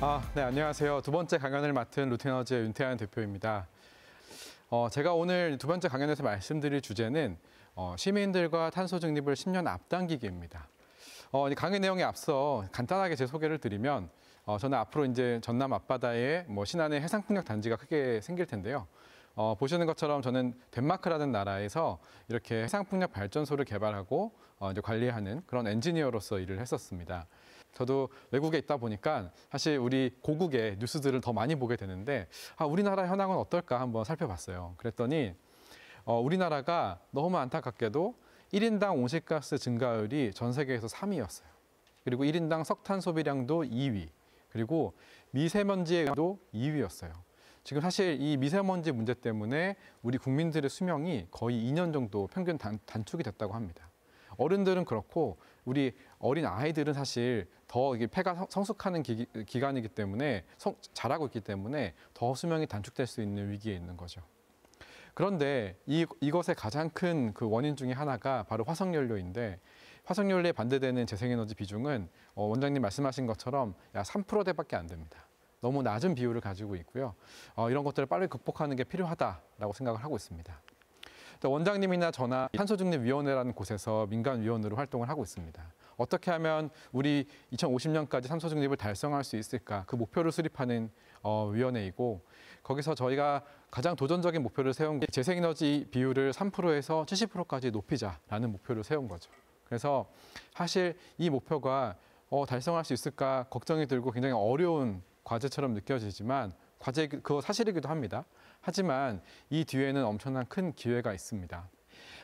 아, 네, 안녕하세요. 두 번째 강연을 맡은 루테너즈의 윤태환 대표입니다. 어, 제가 오늘 두 번째 강연에서 말씀드릴 주제는 어, 시민들과 탄소 중립을 10년 앞당기기입니다. 어, 강의 내용에 앞서 간단하게 제 소개를 드리면 어, 저는 앞으로 이제 전남 앞바다에 뭐 신안의 해상풍력 단지가 크게 생길 텐데요. 어, 보시는 것처럼 저는 덴마크라는 나라에서 이렇게 해상풍력 발전소를 개발하고 어, 이제 관리하는 그런 엔지니어로서 일을 했었습니다. 저도 외국에 있다 보니까 사실 우리 고국의 뉴스들을 더 많이 보게 되는데 아, 우리나라 현황은 어떨까 한번 살펴봤어요. 그랬더니 어, 우리나라가 너무 안타깝게도 1인당 온실가스 증가율이 전 세계에서 3위였어요. 그리고 1인당 석탄 소비량도 2위, 그리고 미세먼지도 2위였어요. 지금 사실 이 미세먼지 문제 때문에 우리 국민들의 수명이 거의 2년 정도 평균 단, 단축이 됐다고 합니다. 어른들은 그렇고 우리 어린 아이들은 사실 더 이게 폐가 성숙하는 기, 간이기 때문에 성, 자라고 있기 때문에 더 수명이 단축될 수 있는 위기에 있는 거죠. 그런데 이, 이것의 가장 큰 그 원인 중의 하나가 바로 화석연료인데 화석연료에 반대되는 재생에너지 비중은 어, 원장님 말씀하신 것처럼 약 3%대밖에 안 됩니다. 너무 낮은 비율을 가지고 있고요. 어, 이런 것들을 빨리 극복하는 게 필요하다라고 생각을 하고 있습니다. 원장님이나 저나 탄소중립위원회라는 곳에서 민간위원으로 활동을 하고 있습니다. 어떻게 하면 우리 2050년까지 삼소 중립을 달성할 수 있을까 그 목표를 수립하는 어, 위원회이고 거기서 저희가 가장 도전적인 목표를 세운 게 재생에너지 비율을 3%에서 70%까지 높이자라는 목표를 세운 거죠. 그래서 사실 이 목표가 어, 달성할 수 있을까 걱정이 들고 굉장히 어려운 과제처럼 느껴지지만 과제 그거 사실이기도 합니다. 하지만 이 뒤에는 엄청난 큰 기회가 있습니다.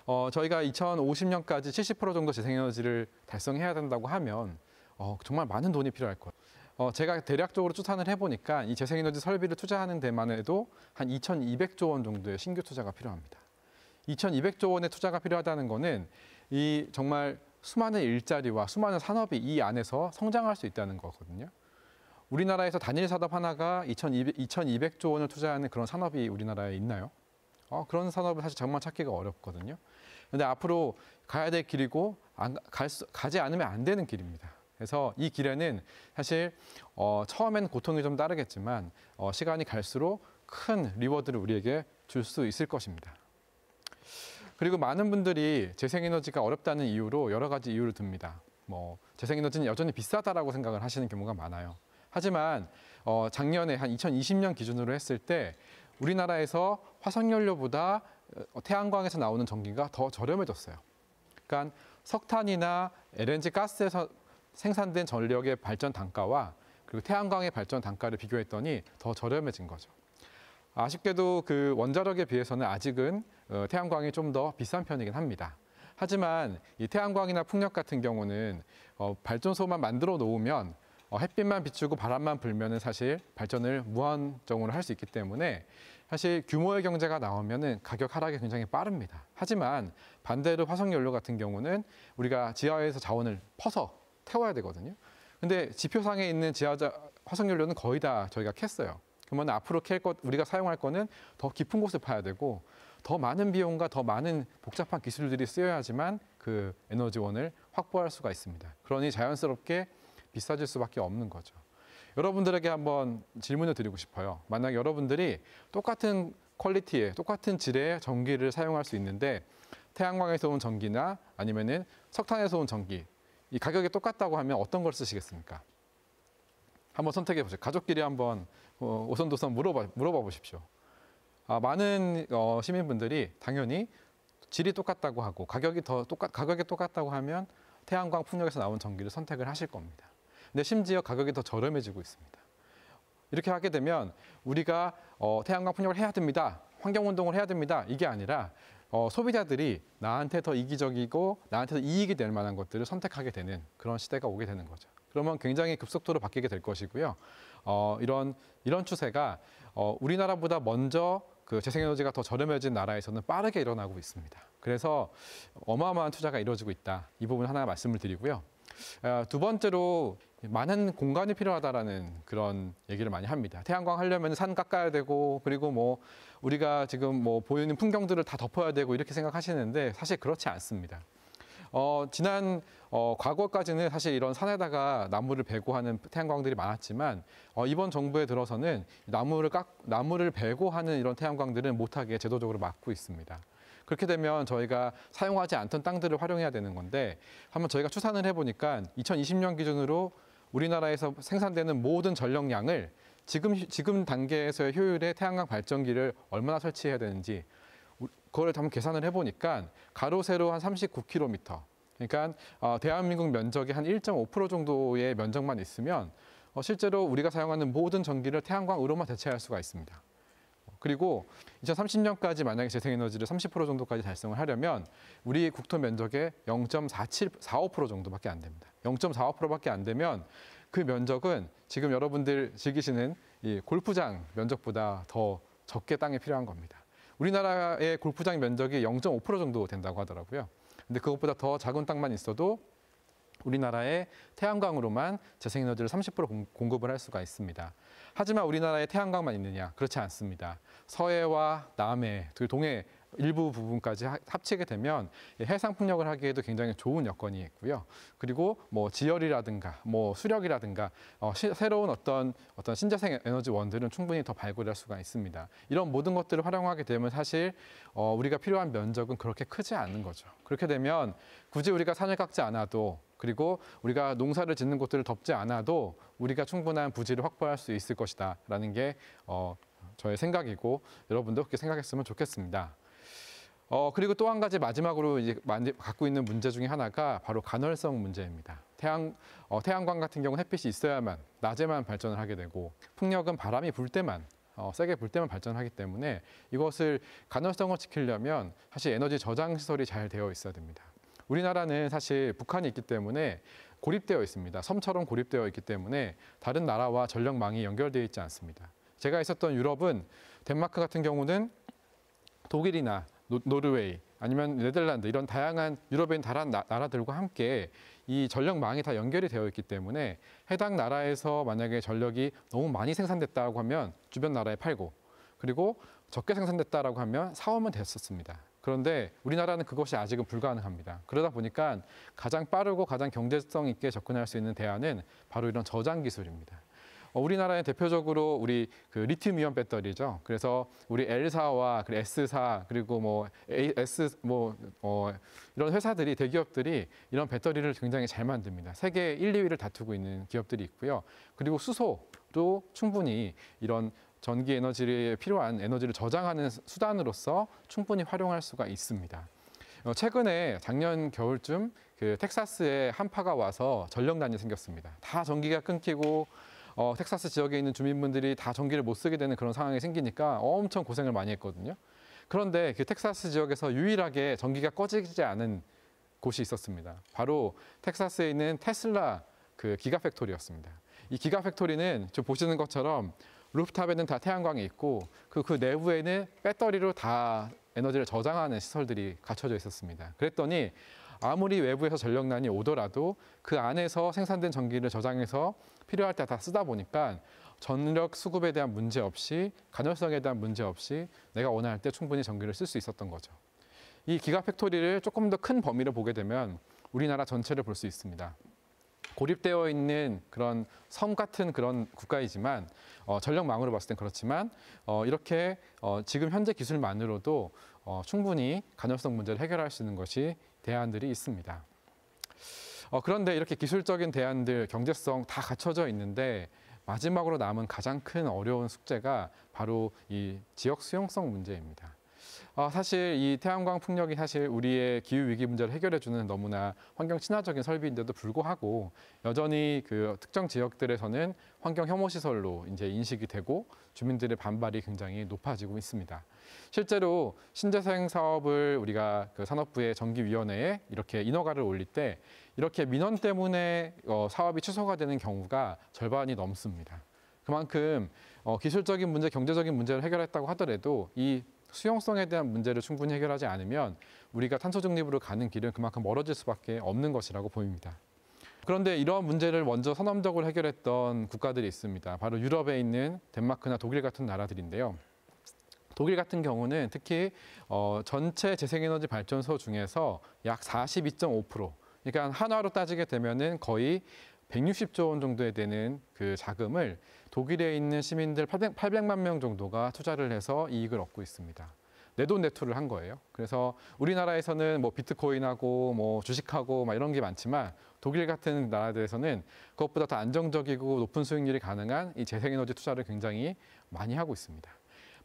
어, 저희가 2050년까지 70% 정도 재생에너지를 달성해야 된다고 하면 어, 정말 많은 돈이 필요할 거예요. 어, 제가 대략적으로 추산을 해보니까 이 재생에너지 설비를 투자하는 데만 해도 한 2,200조 원 정도의 신규 투자가 필요합니다. 2,200조 원의 투자가 필요하다는 거는 정말 수많은 일자리와 수많은 산업이 이 안에서 성장할 수 있다는 거거든요. 우리나라에서 단일 산업 하나가 2200, 2200조 원을 투자하는 그런 산업이 우리나라에 있나요? 어, 그런 산업을 사실 정말 찾기가 어렵거든요. 근데 앞으로 가야 될 길이고 안, 갈 수, 가지 않으면 안 되는 길입니다. 그래서 이 길에는 사실 어, 처음엔 고통이 좀 따르겠지만 어, 시간이 갈수록 큰 리워드를 우리에게 줄 수 있을 것입니다. 그리고 많은 분들이 재생에너지가 어렵다는 이유로 여러 가지 이유를 듭니다. 뭐 재생에너지는 여전히 비싸다라고 생각을 하시는 경우가 많아요. 하지만 어, 작년에 한 2020년 기준으로 했을 때 우리나라에서 화석연료보다 어, 태양광에서 나오는 전기가 더 저렴해졌어요. 그러니까 석탄이나 LNG 가스에서 생산된 전력의 발전 단가와 그리고 태양광의 발전 단가를 비교했더니 더 저렴해진 거죠. 아쉽게도 그 원자력에 비해서는 아직은 어, 태양광이 좀 더 비싼 편이긴 합니다. 하지만 이 태양광이나 풍력 같은 경우는 어, 발전소만 만들어 놓으면 어, 햇빛만 비추고 바람만 불면은 사실 발전을 무한정으로 할 수 있기 때문에 사실 규모의 경제가 나오면은 가격 하락이 굉장히 빠릅니다. 하지만 반대로 화석연료 같은 경우는 우리가 지하에서 자원을 퍼서 태워야 되거든요. 근데 지표상에 있는 지하 화석연료는 거의 다 저희가 캤어요. 그러면 앞으로 캘 것, 우리가 사용할 거는 더 깊은 곳을 파야 되고 더 많은 비용과 더 많은 복잡한 기술들이 쓰여야지만 그 에너지원을 확보할 수가 있습니다. 그러니 자연스럽게 비싸질 수밖에 없는 거죠. 여러분들에게 한번 질문을 드리고 싶어요. 만약 여러분들이 똑같은 퀄리티의 똑같은 질의 전기를 사용할 수 있는데 태양광에서 온 전기나 아니면은 석탄에서 온 전기 이 가격이 똑같다고 하면 어떤 걸 쓰시겠습니까? 한번 선택해 보세요. 가족끼리 한번 어, 오선도선 물어봐 물어봐 보십시오. 아, 많은 어, 시민분들이 당연히 질이 똑같다고 하고 가격이 더 똑같 가격이 똑같다고 하면 태양광 풍력에서 나온 전기를 선택을 하실 겁니다. 근데 심지어 가격이 더 저렴해지고 있습니다. 이렇게 하게 되면 우리가 어, 태양광 폭력을 해야 됩니다. 환경 운동을 해야 됩니다. 이게 아니라 어, 소비자들이 나한테 더 이기적이고 나한테 더 이익이 될 만한 것들을 선택하게 되는 그런 시대가 오게 되는 거죠. 그러면 굉장히 급속도로 바뀌게 될 것이고요. 어, 이런 이런 추세가 어, 우리나라보다 먼저 그 재생에너지가 더 저렴해진 나라에서는 빠르게 일어나고 있습니다. 그래서 어마어마한 투자가 이루어지고 있다. 이 부분 하나 말씀을 드리고요. 어, 두 번째로 많은 공간이 필요하다라는 그런 얘기를 많이 합니다. 태양광 하려면 산 깎아야 되고 그리고 뭐 우리가 지금 뭐 보이는 풍경들을 다 덮어야 되고 이렇게 생각하시는데 사실 그렇지 않습니다. 어, 지난 어, 과거까지는 사실 이런 산에다가 나무를 베고 하는 태양광들이 많았지만 어, 이번 정부에 들어서는 나무를 깎, 나무를 베고 하는 이런 태양광들은 못하게 제도적으로 막고 있습니다. 그렇게 되면 저희가 사용하지 않던 땅들을 활용해야 되는 건데 한번 저희가 추산을 해보니까 2020년 기준으로 우리나라에서 생산되는 모든 전력량을 지금 지금 단계에서의 효율의 태양광 발전기를 얼마나 설치해야 되는지 그걸 한번 계산을 해보니까 가로 세로 한 39km 그러니까 어, 대한민국 면적의 한 1.5% 정도의 면적만 있으면 어, 실제로 우리가 사용하는 모든 전기를 태양광으로만 대체할 수가 있습니다. 그리고 2030년까지 만약에 재생에너지를 30% 정도까지 달성을 하려면 우리 국토 면적의 0.4745% 정도밖에 안 됩니다. 0.45%밖에 안 되면 그 면적은 지금 여러분들 즐기시는 이 골프장 면적보다 더 적게 땅이 필요한 겁니다. 우리나라의 골프장 면적이 0.5% 정도 된다고 하더라고요. 근데 그것보다 더 작은 땅만 있어도 우리나라의 태양광으로만 재생에너지를 30% 공급을 할 수가 있습니다. 하지만 우리나라에 태양광만 있느냐? 그렇지 않습니다. 서해와 남해, 동해 일부 부분까지 합치게 되면 해상 풍력을 하기에도 굉장히 좋은 여건이 있고요. 그리고 뭐 지열이라든가 뭐 수력이라든가 어, 시, 새로운 어떤 어떤 신재생 에너지원들은 충분히 더 발굴할 수가 있습니다. 이런 모든 것들을 활용하게 되면 사실 어, 우리가 필요한 면적은 그렇게 크지 않는 거죠. 그렇게 되면 굳이 우리가 산을 깎지 않아도 그리고 우리가 농사를 짓는 곳들을 덮지 않아도 우리가 충분한 부지를 확보할 수 있을 것이다라는 게 어, 저의 생각이고 여러분도 그렇게 생각했으면 좋겠습니다. 어, 그리고 또 한 가지 마지막으로 이제 갖고 있는 문제 중에 하나가 바로 간헐성 문제입니다. 태양, 어, 태양광 같은 경우는 햇빛이 있어야만 낮에만 발전을 하게 되고 풍력은 바람이 불 때만 어, 세게 불 때만 발전하기 때문에 이것을 간헐성을 지키려면 사실 에너지 저장 시설이 잘 되어 있어야 됩니다. 우리나라는 사실 북한이 있기 때문에 고립되어 있습니다. 섬처럼 고립되어 있기 때문에 다른 나라와 전력망이 연결되어 있지 않습니다. 제가 있었던 유럽은 덴마크 같은 경우는 독일이나 노, 르웨이 아니면 네덜란드 이런 다양한 유럽인 다른 나라들과 함께 이 전력망이 다 연결이 되어 있기 때문에 해당 나라에서 만약에 전력이 너무 많이 생산됐다고 하면 주변 나라에 팔고 그리고 적게 생산됐다고 하면 사오면 됐었습니다. 그런데 우리나라는 그것이 아직은 불가능합니다. 그러다 보니까 가장 빠르고 가장 경제성 있게 접근할 수 있는 대안은 바로 이런 저장 기술입니다. 어, 우리나라의 대표적으로 우리 그 리튬이온 배터리죠. 그래서 우리 L사와 그 S사 그리고 뭐 S 뭐 어, 이런 회사들이 대기업들이 이런 배터리를 굉장히 잘 만듭니다. 세계 1, 2위를 다투고 있는 기업들이 있고요. 그리고 수소도 충분히 이런 전기 에너지에 필요한 에너지를 저장하는 수단으로서 충분히 활용할 수가 있습니다. 어, 최근에 작년 겨울쯤 그 텍사스에 한파가 와서 전력난이 생겼습니다. 다 전기가 끊기고 어, 텍사스 지역에 있는 주민분들이 다 전기를 못 쓰게 되는 그런 상황이 생기니까 엄청 고생을 많이 했거든요. 그런데 그 텍사스 지역에서 유일하게 전기가 꺼지지 않은 곳이 있었습니다. 바로 텍사스에 있는 테슬라 그 기가팩토리였습니다. 이 기가팩토리는 지금 보시는 것처럼 루프탑에는 다 태양광이 있고 그, 그 내부에는 배터리로 다 에너지를 저장하는 시설들이 갖춰져 있었습니다. 그랬더니 아무리 외부에서 전력난이 오더라도 그 안에서 생산된 전기를 저장해서 필요할 때 다 쓰다 보니까 전력 수급에 대한 문제 없이 간헐성에 대한 문제 없이 내가 원할 때 충분히 전기를 쓸 수 있었던 거죠. 이 기가 팩토리를 조금 더 큰 범위로 보게 되면 우리나라 전체를 볼 수 있습니다. 고립되어 있는 그런 섬 같은 그런 국가이지만 어, 전력망으로 봤을 땐 그렇지만 어, 이렇게 어, 지금 현재 기술만으로도 어, 충분히 간헐성 문제를 해결할 수 있는 것이 대안들이 있습니다. 어, 그런데 이렇게 기술적인 대안들, 경제성 다 갖춰져 있는데 마지막으로 남은 가장 큰 어려운 숙제가 바로 이 지역 수용성 문제입니다. 어, 사실 이 태양광 풍력이 사실 우리의 기후 위기 문제를 해결해 주는 너무나 환경 친화적인 설비인데도 불구하고 여전히 그 특정 지역들에서는 환경 혐오 시설로 이제 인식이 되고 주민들의 반발이 굉장히 높아지고 있습니다. 실제로 신재생 사업을 우리가 그 산업부의 정기위원회에 이렇게 인허가를 올릴 때 이렇게 민원 때문에 어, 사업이 취소가 되는 경우가 절반이 넘습니다. 그만큼 어, 기술적인 문제, 경제적인 문제를 해결했다고 하더라도 이 수용성에 대한 문제를 충분히 해결하지 않으면 우리가 탄소 중립으로 가는 길은 그만큼 멀어질 수밖에 없는 것이라고 보입니다. 그런데 이런 문제를 먼저 선언적으로 해결했던 국가들이 있습니다. 바로 유럽에 있는 덴마크나 독일 같은 나라들인데요. 독일 같은 경우는 특히 어, 전체 재생에너지 발전소 중에서 약 42.5%, 그러니까 한화로 따지게 되면은 거의 160조 원 정도에 되는 그 자금을 독일에 있는 시민들 800, 800만 명 정도가 투자를 해서 이익을 얻고 있습니다. 내돈내투를 한 거예요. 그래서 우리나라에서는 뭐 비트코인하고 뭐 주식하고 막 이런 게 많지만 독일 같은 나라들에서는 그것보다 더 안정적이고 높은 수익률이 가능한 이 재생에너지 투자를 굉장히 많이 하고 있습니다.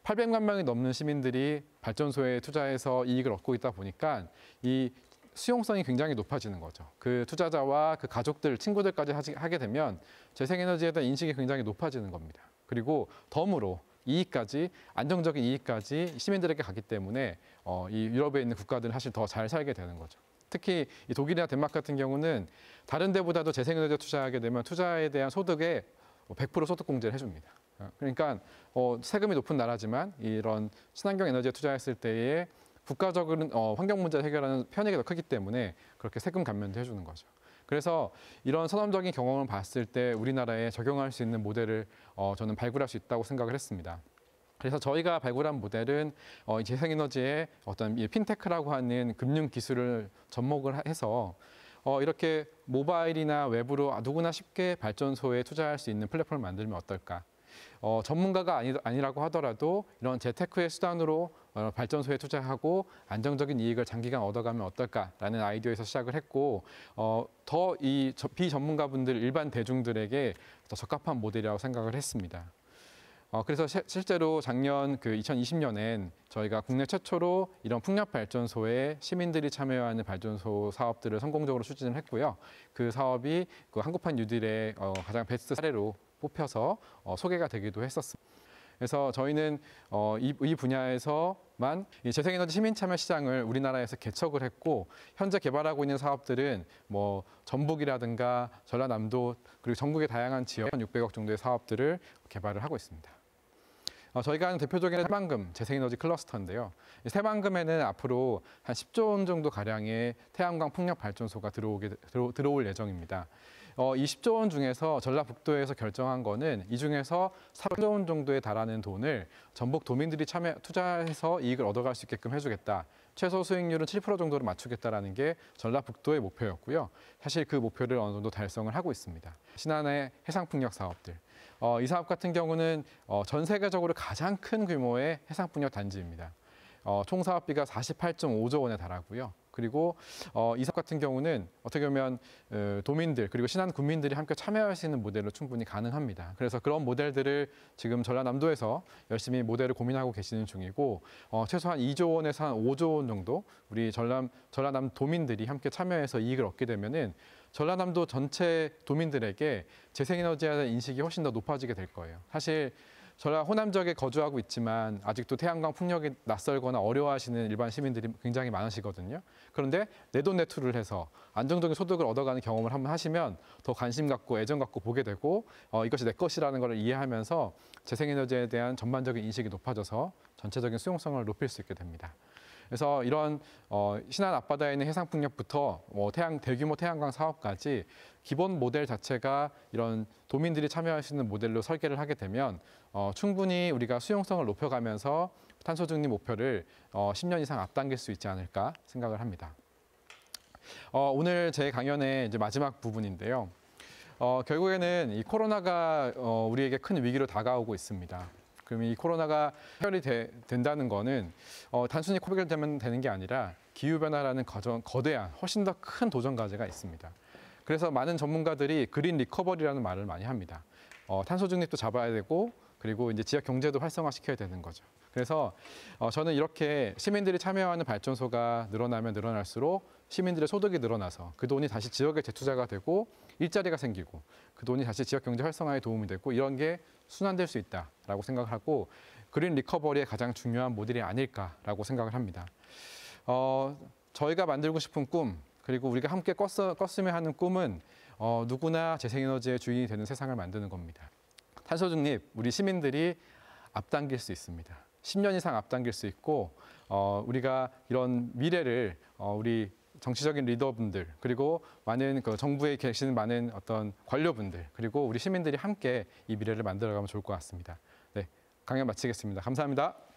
800만 명이 넘는 시민들이 발전소에 투자해서 이익을 얻고 있다 보니까 이 수용성이 굉장히 높아지는 거죠. 그 투자자와 그 가족들, 친구들까지 하게 되면 재생에너지에 대한 인식이 굉장히 높아지는 겁니다. 그리고 덤으로 이익까지 안정적인 이익까지 시민들에게 가기 때문에 어, 이 유럽에 있는 국가들은 사실 더 잘 살게 되는 거죠. 특히 이 독일이나 덴마크 같은 경우는 다른 데보다도 재생에너지 투자하게 되면 투자에 대한 소득에 100% 뭐 소득공제를 해줍니다. 어, 그러니까 어, 세금이 높은 나라지만 이런 친환경 에너지에 투자했을 때에 국가적인 어, 환경 문제를 해결하는 편익이 더 크기 때문에 그렇게 세금 감면도 해주는 거죠. 그래서 이런 선언적인 경험을 봤을 때 우리나라에 적용할 수 있는 모델을 어, 저는 발굴할 수 있다고 생각을 했습니다. 그래서 저희가 발굴한 모델은 어, 재생에너지의 어떤 핀테크라고 하는 금융 기술을 접목을 해서 어, 이렇게 모바일이나 웹으로 누구나 쉽게 발전소에 투자할 수 있는 플랫폼을 만들면 어떨까. 어, 전문가가 아니, 아니라고 하더라도 이런 재테크의 수단으로 어, 발전소에 투자하고 안정적인 이익을 장기간 얻어가면 어떨까라는 아이디어에서 시작을 했고 어, 더이 비전문가분들 일반 대중들에게 더 적합한 모델이라고 생각을 했습니다. 어, 그래서 시, 실제로 작년 그 2020년엔 저희가 국내 최초로 이런 풍력발전소에 시민들이 참여하는 발전소 사업들을 성공적으로 추진을 했고요. 그 사업이 그 한국판 뉴딜의 어, 가장 베스트 사례로 뽑혀서 어, 소개가 되기도 했었습니다. 그래서 저희는 어, 이, 이 분야에서만 이 재생에너지 시민 참여 시장을 우리나라에서 개척을 했고 현재 개발하고 있는 사업들은 뭐 전북이라든가 전라남도 그리고 전국의 다양한 지역 6 0 0억 정도의 사업들을 개발을 하고 있습니다. 어, 저희가 하는 대표적인 새만금 재생에너지 클러스터인데요. 새만금에는 앞으로 한 10조 원 정도 가량의 태양광 풍력 발전소가 들어오게 들어, 들어올 예정입니다. 어, 20조 원 중에서 전라북도에서 결정한 거는 이 중에서 3조 원 정도에 달하는 돈을 전북 도민들이 참여 투자해서 이익을 얻어갈 수 있게끔 해주겠다. 최소 수익률은 7%정도를 맞추겠다라는 게 전라북도의 목표였고요. 사실 그 목표를 어느 정도 달성을 하고 있습니다. 신안의 해상풍력 사업들. 어, 이 사업 같은 경우는 어, 전 세계적으로 가장 큰 규모의 해상풍력 단지입니다. 어, 총 사업비가 48.5조 원에 달하고요. 그리고 어, 이삭 같은 경우는 어떻게 보면 어, 도민들 그리고 신한 국민들이 함께 참여할 수 있는 모델로 충분히 가능합니다. 그래서 그런 모델들을 지금 전라남도에서 열심히 모델을 고민하고 계시는 중이고 어, 최소한 2조 원에서 한 5조 원 정도 우리 전남 전라남 도민들이 함께 참여해서 이익을 얻게 되면은 전라남도 전체 도민들에게 재생에너지에 대한 인식이 훨씬 더 높아지게 될 거예요. 사실 저라 호남 지역에 거주하고 있지만 아직도 태양광 풍력이 낯설거나 어려워하시는 일반 시민들이 굉장히 많으시거든요. 그런데 내돈내투를 해서 안정적인 소득을 얻어가는 경험을 한번 하시면 더 관심 갖고 애정 갖고 보게 되고 어, 이것이 내 것이라는 걸 이해하면서 재생에너지에 대한 전반적인 인식이 높아져서 전체적인 수용성을 높일 수 있게 됩니다. 그래서 이런 어, 신한 앞바다에 있는 해상풍력부터 뭐 태양 대규모 태양광 사업까지 기본 모델 자체가 이런 도민들이 참여할 수 있는 모델로 설계를 하게 되면 어, 충분히 우리가 수용성을 높여가면서 탄소 중립 목표를 어, 10년 이상 앞당길 수 있지 않을까 생각을 합니다. 어, 오늘 제 강연의 이제 마지막 부분인데요. 어, 결국에는 이 코로나가 어, 우리에게 큰 위기로 다가오고 있습니다. 그럼 이 코로나가 해결이 되, 된다는 거는 어, 단순히 코백을 되면 되는 게 아니라 기후변화라는 거저 거대한 훨씬 더 큰 도전 과제가 있습니다. 그래서 많은 전문가들이 그린 리커버리라는 말을 많이 합니다. 어, 탄소 중립도 잡아야 되고 그리고 이제 지역 경제도 활성화시켜야 되는 거죠. 그래서 어, 저는 이렇게 시민들이 참여하는 발전소가 늘어나면 늘어날수록 시민들의 소득이 늘어나서 그 돈이 다시 지역에 재투자가 되고 일자리가 생기고 그 돈이 다시 지역 경제 활성화에 도움이 되고 이런 게 순환될 수 있다라고 생각하고 을 그린 리커버리의 가장 중요한 모델이 아닐까라고 생각을 합니다. 어, 저희가 만들고 싶은 꿈 그리고 우리가 함께 꿨어, 꿨으면 하는 꿈은 어, 누구나 재생에너지의 주인이 되는 세상을 만드는 겁니다. 탄소 중립 우리 시민들이 앞당길 수 있습니다. 10년 이상 앞당길 수 있고 어, 우리가 이런 미래를 어, 우리 정치적인 리더분들 그리고 많은 그 정부에 계시는 많은 어떤 관료분들 그리고 우리 시민들이 함께 이 미래를 만들어가면 좋을 것 같습니다. 네, 강연 마치겠습니다. 감사합니다.